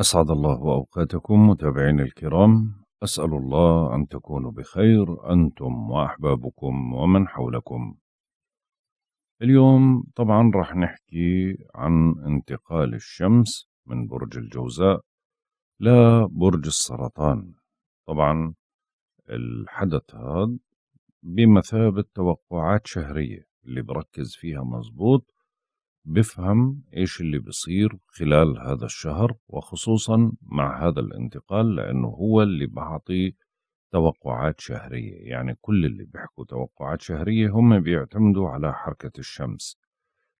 أسعد الله أوقاتكم متابعين الكرام أسأل الله أن تكونوا بخير أنتم وأحبابكم ومن حولكم اليوم طبعا رح نحكي عن انتقال الشمس من برج الجوزاء لبرج السرطان طبعا الحدث هذا بمثابة توقعات شهرية اللي بركز فيها مظبوط بفهم ايش اللي بصير خلال هذا الشهر وخصوصا مع هذا الانتقال لانه هو اللي بعطي توقعات شهرية يعني كل اللي بيحكوا توقعات شهرية هم بيعتمدوا على حركة الشمس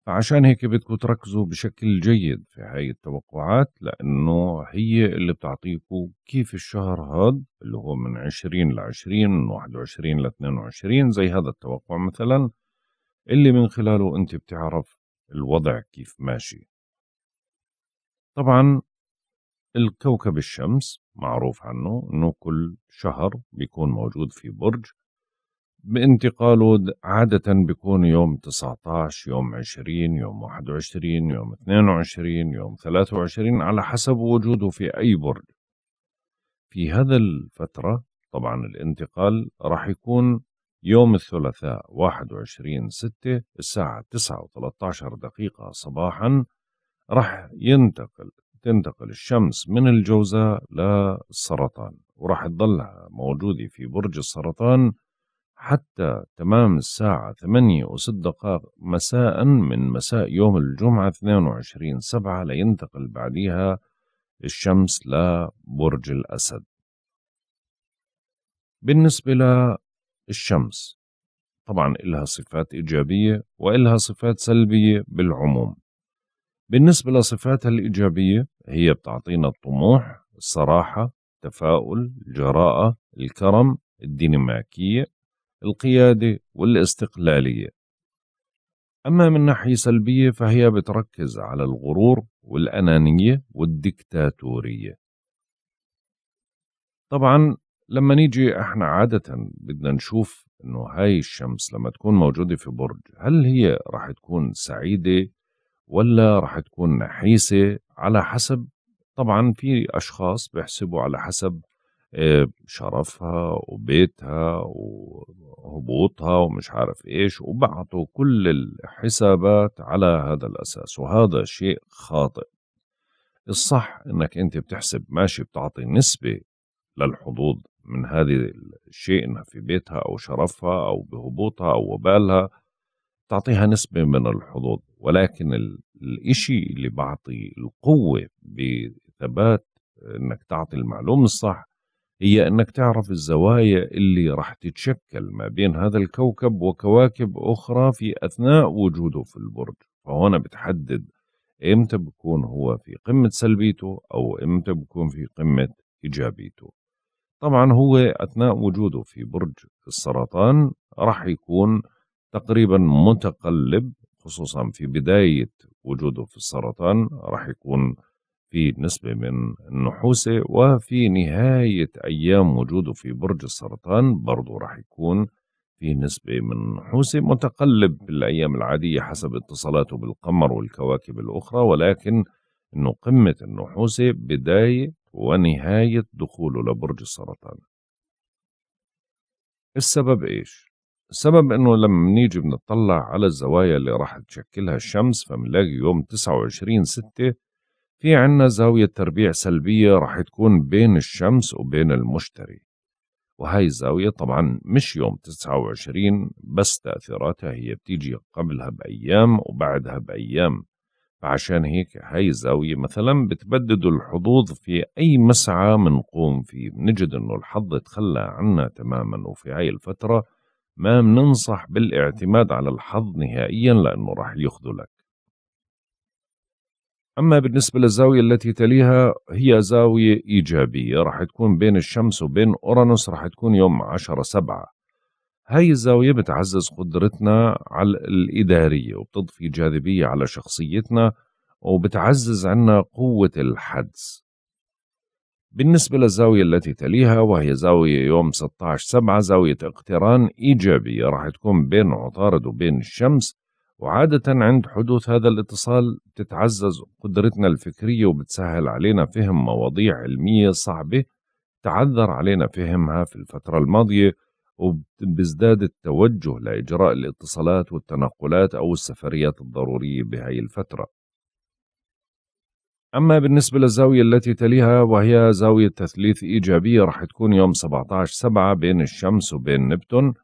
فعشان هيك بدكم تركزوا بشكل جيد في هاي التوقعات لأنه هي اللي بتعطيكم كيف الشهر هاد اللي هو من 20 ل 20 من 21 ل 22 زي هذا التوقع مثلا اللي من خلاله أنت بتعرف الوضع كيف ماشي طبعا الكوكب الشمس معروف عنه انه كل شهر بيكون موجود في برج بانتقاله عادة بيكون يوم 19 يوم 20 يوم 21 يوم 22 يوم 23 على حسب وجوده في أي برج في هذا الفترة طبعا الانتقال راح يكون يوم الثلاثاء 21 6 الساعة 9 و13 دقيقة صباحا راح ينتقل تنتقل الشمس من الجوزاء للسرطان وراح تضلها موجودة في برج السرطان حتى تمام الساعة 8 و6 دقائق مساء من مساء يوم الجمعة 22 7 لينتقل بعدها الشمس لبرج الأسد بالنسبة الشمس طبعا إلها صفات إيجابية وإلها صفات سلبية بالعموم بالنسبة لصفاتها الإيجابية هي بتعطينا الطموح الصراحة التفاؤل الجراءة الكرم الديناميكية القيادة والاستقلالية أما من ناحية سلبية فهي بتركز على الغرور والأنانية والديكتاتورية طبعا لما نيجي احنا عادة بدنا نشوف انه هاي الشمس لما تكون موجودة في برج هل هي راح تكون سعيدة ولا راح تكون نحيسة على حسب طبعا في اشخاص بيحسبوا على حسب آه، شرفها وبيتها وهبوطها ومش عارف ايش وبعطوا كل الحسابات على هذا الاساس وهذا شيء خاطئ الصح انك انت بتحسب ماشي بتعطي نسبة للحظوظ من هذه الشيء انها في بيتها او شرفها او بهبوطها او وبالها تعطيها نسبه من الحظوظ ولكن الإشي اللي بعطي القوه بثبات انك تعطي المعلومه الصح هي انك تعرف الزوايا اللي راح تتشكل ما بين هذا الكوكب وكواكب اخرى في اثناء وجوده في البرج فهنا بتحدد امتى بكون هو في قمه سلبيته او امتى بكون في قمه ايجابيته طبعا هو اثناء وجوده في برج السرطان راح يكون تقريبا متقلب خصوصا في بدايه وجوده في السرطان راح يكون في نسبه من النحوسه وفي نهايه ايام وجوده في برج السرطان برضه راح يكون في نسبة من النحوسة متقلب بالأيام العادية حسب اتصالاته بالقمر والكواكب الأخرى ولكن أنه قمة النحوسة بداية ونهاية دخوله لبرج السرطان السبب إيش؟ السبب إنه لما نيجي بنطلع على الزوايا اللي راح تشكلها الشمس فمنلاقي يوم 29 ستة في عنا زاوية تربيع سلبية راح تكون بين الشمس وبين المشتري وهاي الزاوية طبعا مش يوم 29 بس تأثيراتها هي بتيجي قبلها بأيام وبعدها بأيام عشان هيك هاي الزاوية مثلا بتبدد الحظوظ في أي مسعى منقوم فيه بنجد أنه الحظ تخلى عنا تماما وفي هاي الفترة ما بننصح بالاعتماد على الحظ نهائيا لأنه راح يخذلك أما بالنسبة للزاوية التي تليها هي زاوية إيجابية راح تكون بين الشمس وبين أورانوس راح تكون يوم 10 سبعة هاي الزاوية بتعزز قدرتنا على الإدارية وبتضفي جاذبية على شخصيتنا وبتعزز عنا قوة الحدس بالنسبة للزاوية التي تليها وهي زاوية يوم 16/7 زاوية اقتران إيجابية راح تكون بين عطارد وبين الشمس وعادة عند حدوث هذا الاتصال بتتعزز قدرتنا الفكرية وبتسهل علينا فهم مواضيع علمية صعبة تعذر علينا فهمها في الفترة الماضية وبيزداد التوجه لإجراء الاتصالات والتنقلات أو السفريات الضرورية بهاي الفترة أما بالنسبة للزاوية التي تليها وهي زاوية تثليث إيجابية رح تكون يوم 17 سبعة بين الشمس وبين نبتون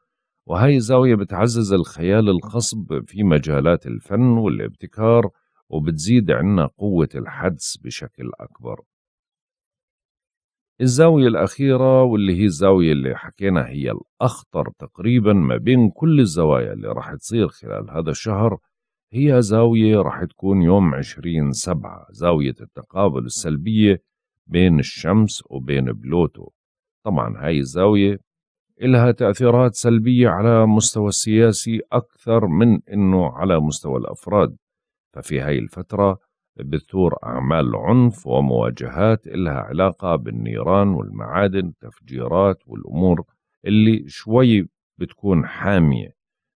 وهي الزاوية بتعزز الخيال الخصب في مجالات الفن والابتكار وبتزيد عنا قوة الحدس بشكل أكبر الزاوية الأخيرة واللي هي الزاوية اللي حكينا هي الأخطر تقريبا ما بين كل الزوايا اللي راح تصير خلال هذا الشهر هي زاوية راح تكون يوم عشرين سبعة زاوية التقابل السلبية بين الشمس وبين بلوتو طبعا هاي الزاوية إلها تأثيرات سلبية على مستوى السياسي أكثر من أنه على مستوى الأفراد ففي هاي الفترة بتثور أعمال عنف ومواجهات إلها علاقة بالنيران والمعادن والتفجيرات والأمور اللي شوي بتكون حامية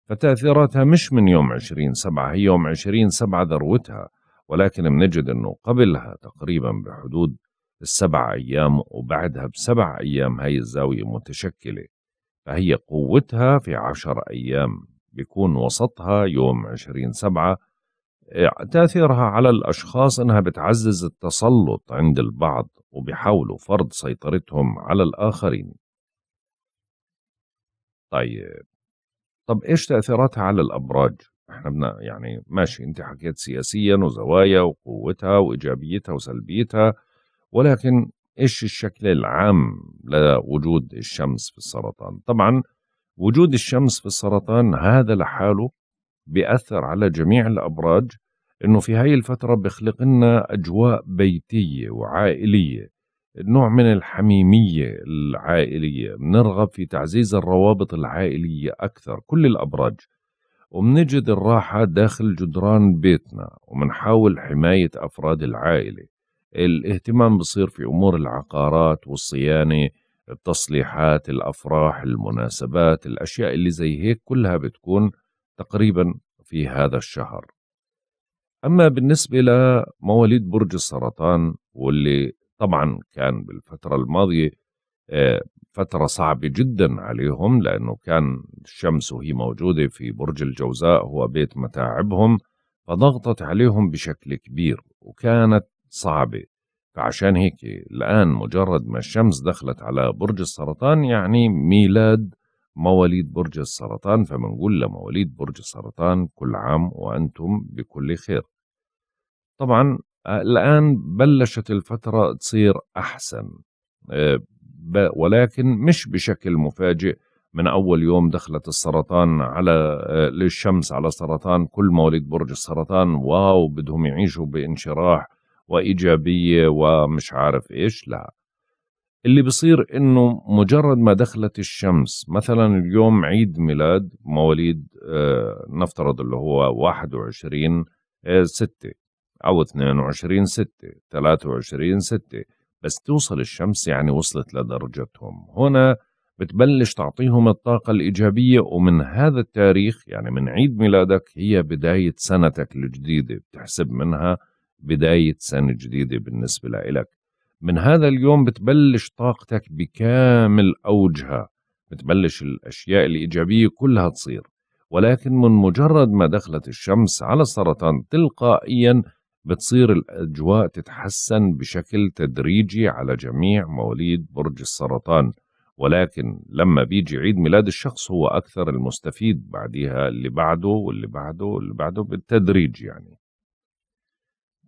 فتأثيراتها مش من يوم 20 سبعة هي يوم 20 سبعة ذروتها ولكن بنجد أنه قبلها تقريبا بحدود السبع أيام وبعدها بسبع أيام هاي الزاوية متشكلة فهي قوتها في عشر أيام بيكون وسطها يوم عشرين سبعة تأثيرها على الأشخاص أنها بتعزز التسلط عند البعض وبيحاولوا فرض سيطرتهم على الآخرين طيب طب إيش تأثيراتها على الأبراج؟ احنا بنا يعني ماشي انت حكيت سياسيا وزوايا وقوتها وايجابيتها وسلبيتها ولكن ايش الشكل العام لوجود الشمس في السرطان طبعا وجود الشمس في السرطان هذا لحاله بيأثر على جميع الأبراج انه في هاي الفتره بخلق لنا اجواء بيتيه وعائليه نوع من الحميميه العائليه بنرغب في تعزيز الروابط العائليه اكثر كل الابراج وبنجد الراحه داخل جدران بيتنا وبنحاول حمايه افراد العائله الاهتمام بصير في امور العقارات والصيانه التصليحات الافراح المناسبات الاشياء اللي زي هيك كلها بتكون تقريبا في هذا الشهر أما بالنسبة لمواليد برج السرطان واللي طبعا كان بالفترة الماضية آه، فترة صعبة جدا عليهم لأنه كان الشمس وهي موجودة في برج الجوزاء هو بيت متاعبهم فضغطت عليهم بشكل كبير وكانت صعبة فعشان هيك الآن مجرد ما الشمس دخلت على برج السرطان يعني ميلاد مواليد برج السرطان فبنقول لمواليد برج السرطان كل عام وأنتم بكل خير طبعا آه، الآن بلشت الفترة تصير أحسن آه، ولكن مش بشكل مفاجئ من أول يوم دخلت السرطان على آه، للشمس على سرطان كل مواليد برج السرطان واو بدهم يعيشوا بانشراح وإيجابية ومش عارف إيش لا اللي بصير انه مجرد ما دخلت الشمس مثلا اليوم عيد ميلاد مواليد آه، نفترض اللي هو 21 6 آه، او 22 6 23 6 بس توصل الشمس يعني وصلت لدرجتهم هنا بتبلش تعطيهم الطاقة الإيجابية ومن هذا التاريخ يعني من عيد ميلادك هي بداية سنتك الجديدة بتحسب منها بداية سنة جديدة بالنسبة لإلك من هذا اليوم بتبلش طاقتك بكامل أوجها بتبلش الأشياء الإيجابية كلها تصير ولكن من مجرد ما دخلت الشمس على السرطان تلقائيا بتصير الأجواء تتحسن بشكل تدريجي على جميع مواليد برج السرطان ولكن لما بيجي عيد ميلاد الشخص هو أكثر المستفيد بعديها اللي بعده واللي بعده واللي بعده بالتدريج يعني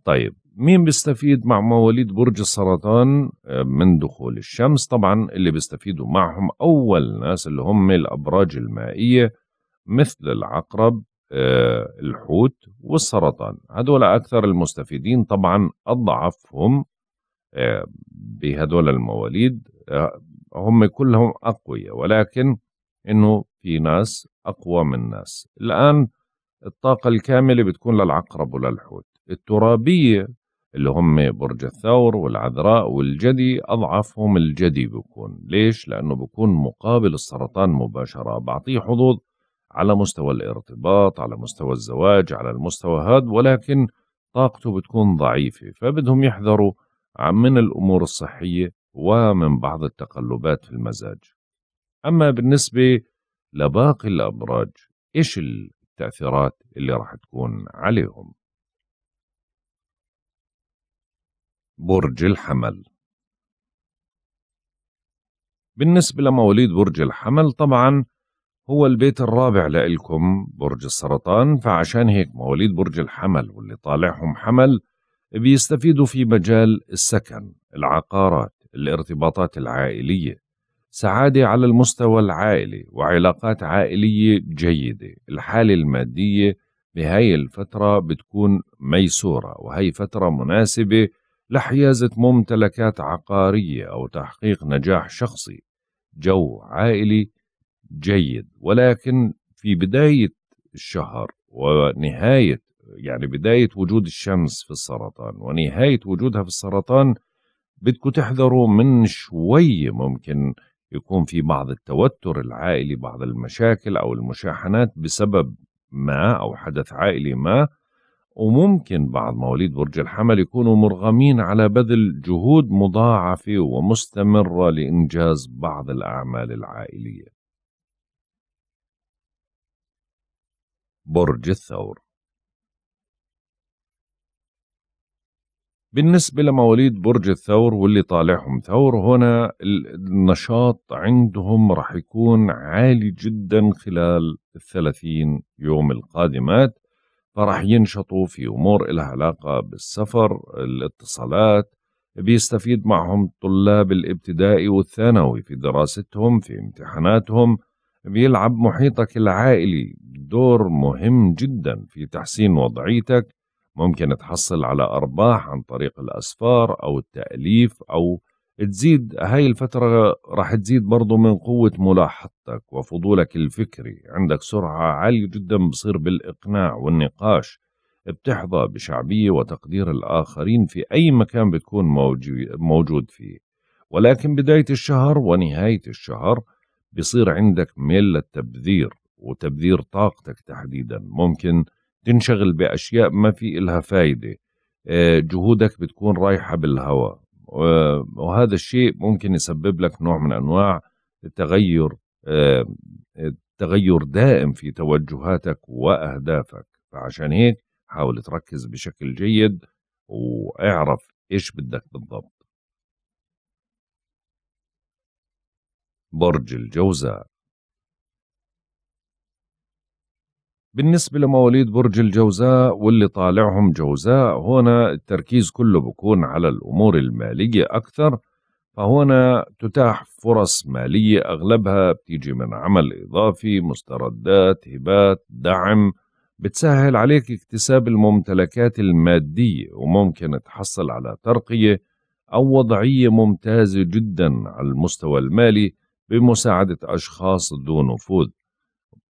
طيب مين بيستفيد مع مواليد برج السرطان آه، من دخول الشمس طبعا اللي بيستفيدوا معهم أول ناس اللي هم الأبراج المائية مثل العقرب آه، الحوت والسرطان هدول أكثر المستفيدين طبعا أضعفهم آه، بهدول المواليد هم كلهم أقوياء ولكن إنه في ناس أقوى من ناس الآن الطاقة الكاملة بتكون للعقرب وللحوت الترابية اللي هم برج الثور والعذراء والجدي أضعفهم الجدي بكون ليش؟ لأنه بكون مقابل السرطان مباشرة بعطيه حظوظ على مستوى الارتباط على مستوى الزواج على المستوى هذا ولكن طاقته بتكون ضعيفة فبدهم يحذروا من الأمور الصحية ومن بعض التقلبات في المزاج أما بالنسبة لباقي الأبراج إيش التأثيرات اللي راح تكون عليهم برج الحمل بالنسبة لمواليد برج الحمل طبعا هو البيت الرابع لإلكم برج السرطان فعشان هيك مواليد برج الحمل واللي طالعهم حمل بيستفيدوا في مجال السكن العقارات الارتباطات العائلية سعادة على المستوى العائلي وعلاقات عائلية جيدة الحالة المادية بهاي الفترة بتكون ميسورة وهي فترة مناسبة لحيازة ممتلكات عقارية أو تحقيق نجاح شخصي جو عائلي جيد ولكن في بداية الشهر ونهاية يعني بداية وجود الشمس في السرطان ونهاية وجودها في السرطان بدكم تحذروا من شوي ممكن يكون في بعض التوتر العائلي بعض المشاكل أو المشاحنات بسبب ما أو حدث عائلي ما وممكن بعض مواليد برج الحمل يكونوا مرغمين على بذل جهود مضاعفة ومستمرة لإنجاز بعض الأعمال العائلية برج الثور بالنسبة لمواليد برج الثور واللي طالعهم ثور هنا النشاط عندهم رح يكون عالي جدا خلال الثلاثين يوم القادمات فراح ينشطوا في امور لها علاقه بالسفر الاتصالات بيستفيد معهم طلاب الابتدائي والثانوي في دراستهم في امتحاناتهم بيلعب محيطك العائلي دور مهم جدا في تحسين وضعيتك ممكن تحصل على أرباح عن طريق الأسفار أو التأليف أو تزيد هاي الفترة راح تزيد برضو من قوة ملاحظتك وفضولك الفكري عندك سرعة عالية جدا بصير بالإقناع والنقاش بتحظى بشعبية وتقدير الآخرين في أي مكان بتكون موجود فيه ولكن بداية الشهر ونهاية الشهر بصير عندك ميل للتبذير وتبذير طاقتك تحديدا ممكن تنشغل بأشياء ما في إلها فايدة آه، جهودك بتكون رايحة بالهواء وهذا الشيء ممكن يسبب لك نوع من انواع التغير تغير دائم في توجهاتك واهدافك فعشان هيك حاول تركز بشكل جيد واعرف ايش بدك بالضبط برج الجوزاء بالنسبة لمواليد برج الجوزاء واللي طالعهم جوزاء هنا التركيز كله بكون على الأمور المالية أكثر فهنا تتاح فرص مالية أغلبها بتيجي من عمل إضافي مستردات هبات دعم بتسهل عليك اكتساب الممتلكات المادية وممكن تحصل على ترقية أو وضعية ممتازة جدا على المستوى المالي بمساعدة أشخاص ذو نفوذ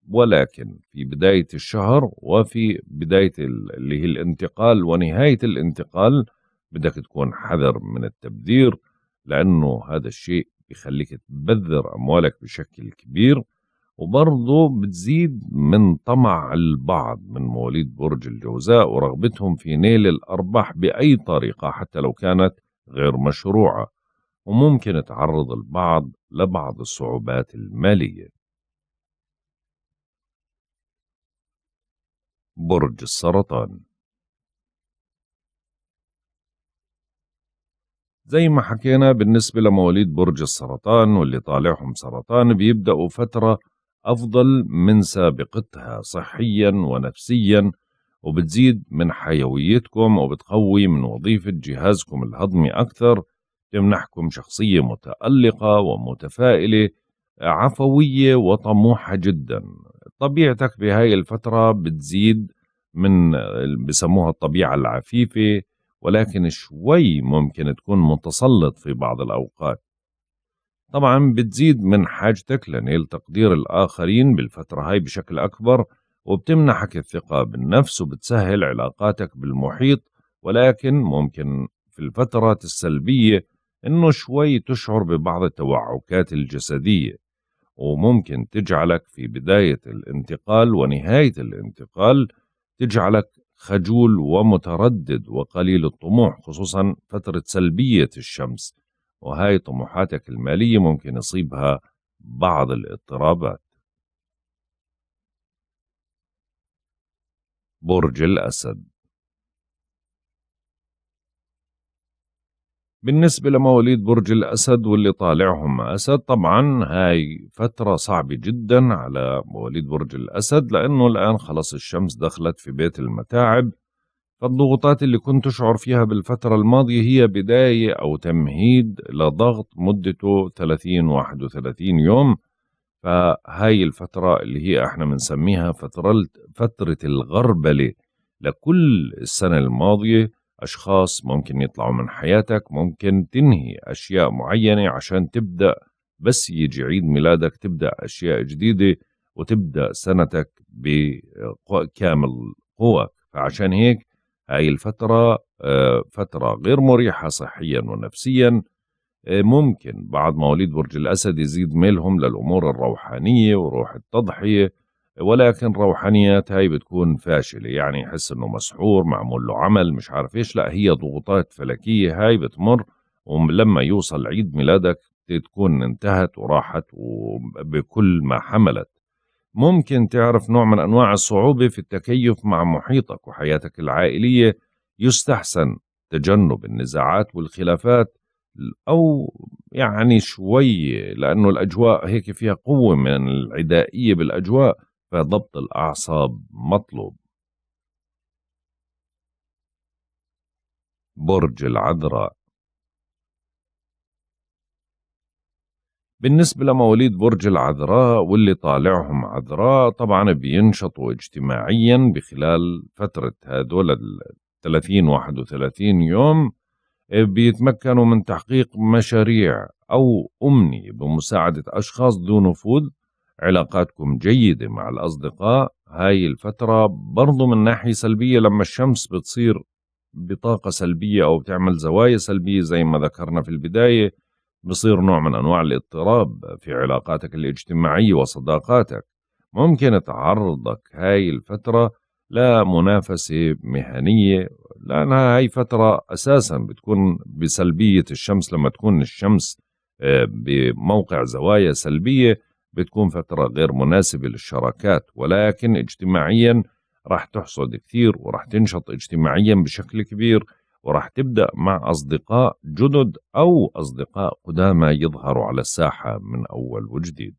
ولكن في بداية الشهر وفي بداية اللي هي الانتقال ونهاية الانتقال بدك تكون حذر من التبذير لأنه هذا الشيء بيخليك تبذر أموالك بشكل كبير وبرضه بتزيد من طمع البعض من مواليد برج الجوزاء ورغبتهم في نيل الأرباح بأي طريقة حتى لو كانت غير مشروعة وممكن تعرض البعض لبعض الصعوبات المالية برج السرطان زي ما حكينا بالنسبة لمواليد برج السرطان واللي طالعهم سرطان بيبدأوا فترة أفضل من سابقتها صحيا ونفسيا وبتزيد من حيويتكم وبتقوي من وظيفة جهازكم الهضمي أكثر تمنحكم شخصية متألقة ومتفائلة عفوية وطموحة جدا طبيعتك بهاي الفترة بتزيد من بسموها الطبيعة العفيفة ولكن شوي ممكن تكون متسلط في بعض الأوقات طبعا بتزيد من حاجتك لنيل تقدير الآخرين بالفترة هاي بشكل أكبر وبتمنحك الثقة بالنفس وبتسهل علاقاتك بالمحيط ولكن ممكن في الفترات السلبية إنه شوي تشعر ببعض التوعكات الجسدية وممكن تجعلك في بداية الانتقال ونهاية الانتقال تجعلك خجول ومتردد وقليل الطموح خصوصا فترة سلبية الشمس وهاي طموحاتك المالية ممكن يصيبها بعض الاضطرابات برج الأسد بالنسبة لمواليد برج الأسد واللي طالعهم أسد طبعا هاي فترة صعبة جدا على مواليد برج الأسد لأنه الآن خلص الشمس دخلت في بيت المتاعب فالضغوطات اللي كنت تشعر فيها بالفترة الماضية هي بداية أو تمهيد لضغط مدته 30 31 يوم فهاي الفترة اللي هي احنا بنسميها فترة فترة الغربلة لكل السنة الماضية أشخاص ممكن يطلعوا من حياتك ممكن تنهي أشياء معينة عشان تبدأ بس يجي عيد ميلادك تبدأ أشياء جديدة وتبدأ سنتك بكامل قوة فعشان هيك هاي الفترة آه، فترة غير مريحة صحيا ونفسيا آه، ممكن بعض مواليد برج الأسد يزيد ميلهم للأمور الروحانية وروح التضحية ولكن روحانيات هاي بتكون فاشلة يعني يحس انه مسحور معمول له عمل مش عارف ايش لا هي ضغوطات فلكية هاي بتمر ولما يوصل عيد ميلادك تكون انتهت وراحت وبكل ما حملت ممكن تعرف نوع من انواع الصعوبة في التكيف مع محيطك وحياتك العائلية يستحسن تجنب النزاعات والخلافات أو يعني شوي لأنه الأجواء هيك فيها قوة من العدائية بالأجواء فضبط الأعصاب مطلوب برج العذراء بالنسبة لمواليد برج العذراء واللي طالعهم عذراء طبعا بينشطوا اجتماعيا بخلال فترة هذول الثلاثين 30 31 يوم آه، بيتمكنوا من تحقيق مشاريع أو أمنية بمساعدة أشخاص ذو نفوذ علاقاتكم جيدة مع الأصدقاء هاي الفترة برضو من ناحية سلبية لما الشمس بتصير بطاقة سلبية أو بتعمل زوايا سلبية زي ما ذكرنا في البداية بصير نوع من أنواع الاضطراب في علاقاتك الاجتماعية وصداقاتك ممكن تعرضك هاي الفترة لمنافسة مهنية لأنها هاي فترة أساسا بتكون بسلبية الشمس لما تكون الشمس آه، بموقع زوايا سلبية بتكون فترة غير مناسبة للشراكات ولكن اجتماعيا راح تحصد كثير وراح تنشط اجتماعيا بشكل كبير وراح تبدأ مع أصدقاء جدد أو أصدقاء قدامى يظهروا على الساحة من أول وجديد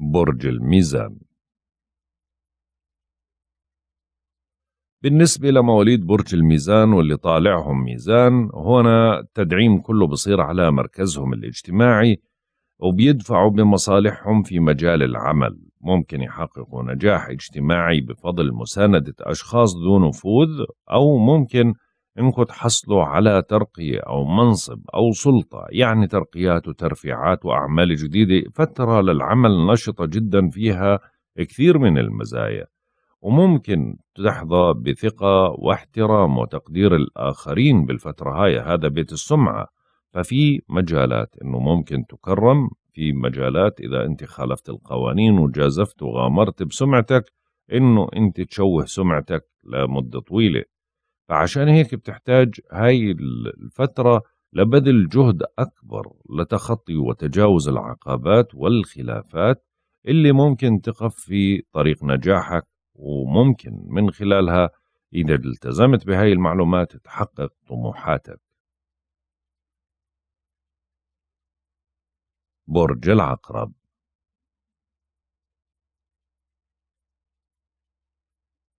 برج الميزان بالنسبة لمواليد برج الميزان واللي طالعهم ميزان هنا التدعيم كله بصير على مركزهم الاجتماعي وبيدفعوا بمصالحهم في مجال العمل ممكن يحققوا نجاح اجتماعي بفضل مساندة أشخاص ذو نفوذ أو ممكن إنكم تحصلوا على ترقية أو منصب أو سلطة يعني ترقيات وترفيعات وأعمال جديدة فترة للعمل نشطة جدا فيها كثير من المزايا وممكن تحظى بثقة واحترام وتقدير الآخرين بالفترة هاي هذا بيت السمعة ففي مجالات أنه ممكن تكرم في مجالات إذا أنت خالفت القوانين وجازفت وغامرت بسمعتك أنه أنت تشوه سمعتك لمدة طويلة فعشان هيك بتحتاج هاي الفترة لبذل جهد أكبر لتخطي وتجاوز العقبات والخلافات اللي ممكن تقف في طريق نجاحك وممكن من خلالها إذا التزمت بهاي المعلومات تحقق طموحاتك برج العقرب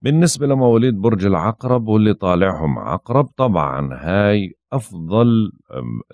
بالنسبة لمواليد برج العقرب واللي طالعهم عقرب طبعا هاي أفضل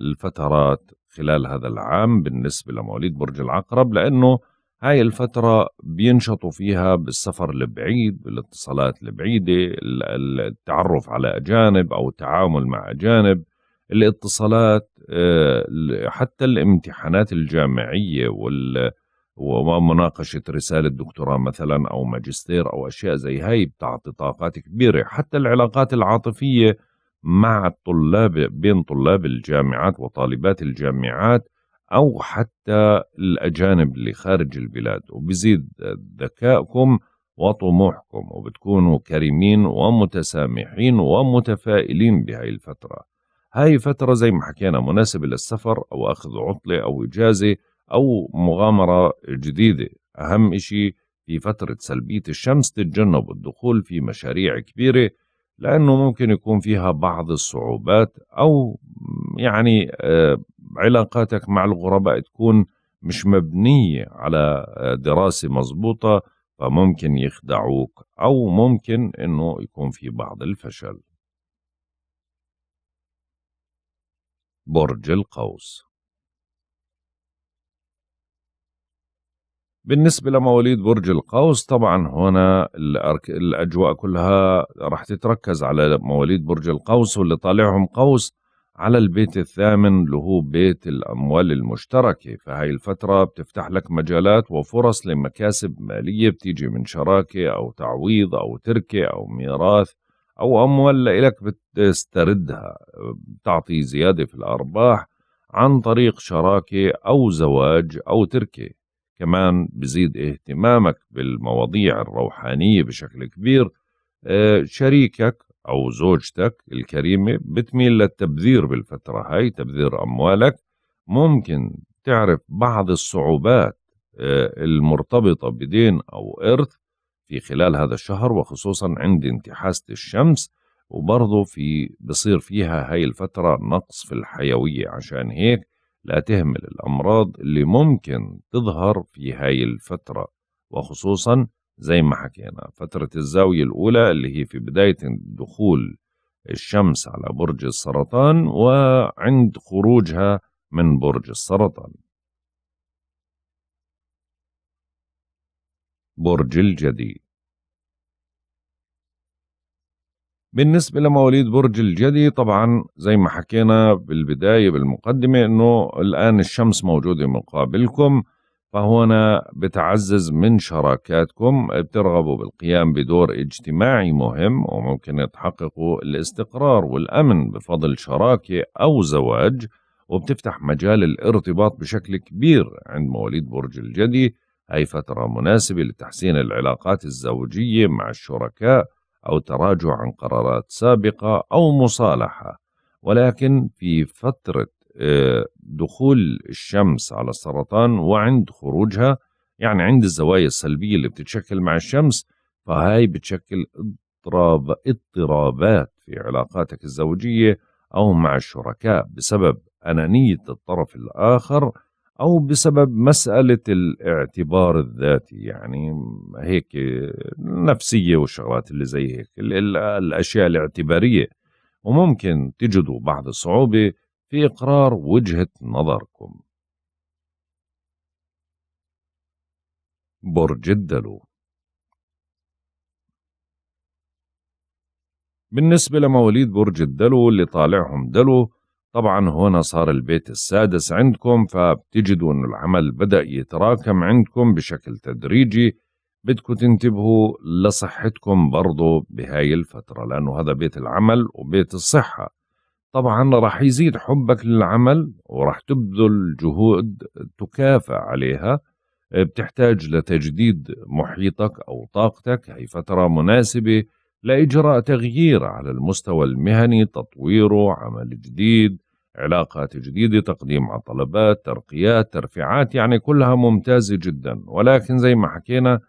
الفترات خلال هذا العام بالنسبة لمواليد برج العقرب لأنه هاي الفترة بينشطوا فيها بالسفر البعيد بالاتصالات البعيدة التعرف على أجانب أو التعامل مع أجانب الاتصالات آه، حتى الامتحانات الجامعية وال ومناقشة رسالة دكتوراه مثلا أو ماجستير أو أشياء زي هاي بتعطي طاقات كبيرة حتى العلاقات العاطفية مع الطلاب بين طلاب الجامعات وطالبات الجامعات أو حتى الأجانب اللي خارج البلاد وبزيد ذكائكم وطموحكم وبتكونوا كريمين ومتسامحين ومتفائلين بهاي الفترة هاي فترة زي ما حكينا مناسبة للسفر أو أخذ عطلة أو إجازة أو مغامرة جديدة أهم إشي في فترة سلبية الشمس تتجنبوا الدخول في مشاريع كبيرة لأنه ممكن يكون فيها بعض الصعوبات أو يعني آه، علاقاتك مع الغرباء تكون مش مبنية على آه، دراسة مضبوطة فممكن يخدعوك أو ممكن أنه يكون في بعض الفشل برج القوس بالنسبة لمواليد برج القوس طبعا هنا الأجواء كلها راح تتركز على مواليد برج القوس واللي طالعهم قوس على البيت الثامن اللي هو بيت الأموال المشتركة فهي الفترة بتفتح لك مجالات وفرص لمكاسب مالية بتيجي من شراكة أو تعويض أو تركة أو ميراث أو أموال لإلك بتستردها بتعطي زيادة في الأرباح عن طريق شراكة أو زواج أو تركة كمان بزيد اهتمامك بالمواضيع الروحانية بشكل كبير آه، شريكك أو زوجتك الكريمة بتميل للتبذير بالفترة هاي تبذير أموالك ممكن تعرف بعض الصعوبات آه، المرتبطة بدين أو إرث في خلال هذا الشهر وخصوصا عند انتحاسة الشمس وبرضه في بصير فيها هاي الفترة نقص في الحيوية عشان هيك لا تهمل الأمراض اللي ممكن تظهر في هاي الفترة وخصوصا زي ما حكينا فترة الزاوية الأولى اللي هي في بداية دخول الشمس على برج السرطان وعند خروجها من برج السرطان برج الجدي بالنسبة لمواليد برج الجدي طبعا زي ما حكينا بالبداية بالمقدمة انه الان الشمس موجودة مقابلكم فهنا بتعزز من شراكاتكم بترغبوا بالقيام بدور اجتماعي مهم وممكن تحققوا الاستقرار والأمن بفضل شراكة أو زواج وبتفتح مجال الارتباط بشكل كبير عند مواليد برج الجدي أي فترة مناسبة لتحسين العلاقات الزوجية مع الشركاء أو تراجع عن قرارات سابقة أو مصالحة ولكن في فترة دخول الشمس على السرطان وعند خروجها يعني عند الزوايا السلبية اللي بتتشكل مع الشمس فهاي بتشكل اضطراب اضطرابات في علاقاتك الزوجية أو مع الشركاء بسبب أنانية الطرف الآخر أو بسبب مسألة الاعتبار الذاتي يعني هيك النفسية والشغلات اللي زي هيك الأشياء الاعتبارية وممكن تجدوا بعض الصعوبة في إقرار وجهة نظركم برج الدلو بالنسبة لمواليد برج الدلو اللي طالعهم دلو طبعا هنا صار البيت السادس عندكم فبتجدوا أن العمل بدأ يتراكم عندكم بشكل تدريجي بدكم تنتبهوا لصحتكم برضو بهاي الفترة لأنه هذا بيت العمل وبيت الصحة طبعا راح يزيد حبك للعمل وراح تبذل جهود تكافئ عليها بتحتاج لتجديد محيطك أو طاقتك هي فترة مناسبة لإجراء تغيير على المستوى المهني تطويره عمل جديد علاقات جديدة تقديم على طلبات ترقيات ترفيعات يعني كلها ممتازة جدا ولكن زي ما حكينا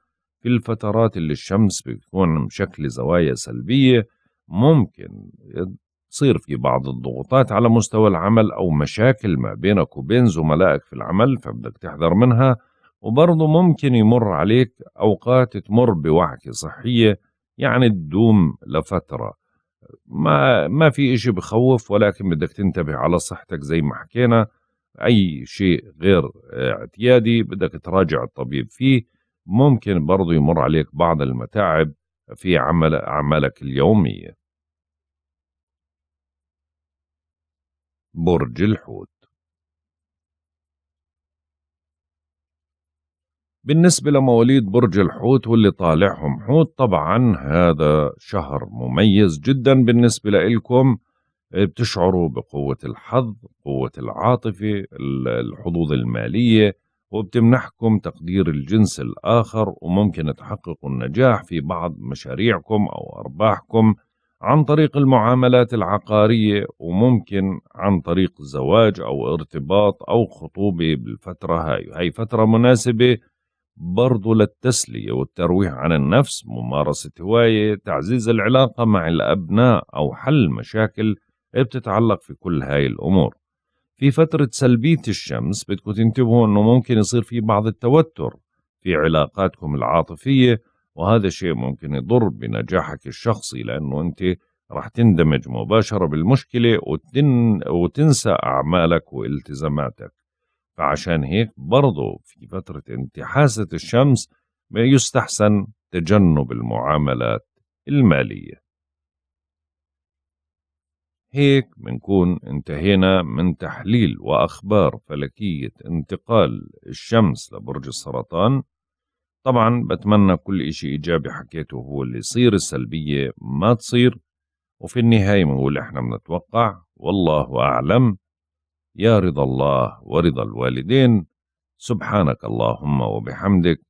في الفترات اللي الشمس بتكون مشكلة زوايا سلبية ممكن تصير في بعض الضغوطات على مستوى العمل أو مشاكل ما بينك وبين زملائك في العمل فبدك تحذر منها وبرضه ممكن يمر عليك أوقات تمر بوعكة صحية يعني تدوم لفترة ما ما في إشي بخوف ولكن بدك تنتبه على صحتك زي ما حكينا أي شيء غير اعتيادي بدك تراجع الطبيب فيه ممكن برضه يمر عليك بعض المتاعب في عمل أعمالك اليومية برج الحوت بالنسبة لمواليد برج الحوت واللي طالعهم حوت طبعا هذا شهر مميز جدا بالنسبة لإلكم بتشعروا بقوة الحظ قوة العاطفة الحظوظ المالية وبتمنحكم تقدير الجنس الآخر وممكن تحققوا النجاح في بعض مشاريعكم أو أرباحكم عن طريق المعاملات العقارية وممكن عن طريق زواج أو ارتباط أو خطوبة بالفترة هاي هاي فترة مناسبة برضو للتسلية والترويح عن النفس ممارسة هواية تعزيز العلاقة مع الأبناء أو حل مشاكل بتتعلق في كل هاي الأمور في فترة سلبية الشمس بدكم تنتبهوا أنه ممكن يصير في بعض التوتر في علاقاتكم العاطفية وهذا الشيء ممكن يضر بنجاحك الشخصي لأنه أنت راح تندمج مباشرة بالمشكلة وتن وتنسى أعمالك والتزاماتك فعشان هيك برضو في فترة انتحاسة الشمس يستحسن تجنب المعاملات المالية هيك بنكون انتهينا من تحليل وأخبار فلكية انتقال الشمس لبرج السرطان طبعا بتمنى كل إشي إيجابي حكيته هو اللي يصير السلبية ما تصير وفي النهاية بنقول إحنا بنتوقع والله أعلم يا رضا الله ورضا الوالدين سبحانك اللهم وبحمدك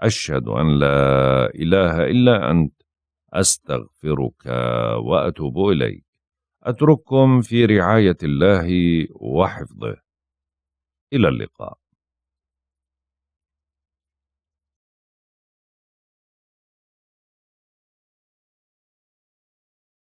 أشهد أن لا إله إلا أنت أستغفرك وأتوب إليك أترككم في رعاية الله وحفظه إلى اللقاء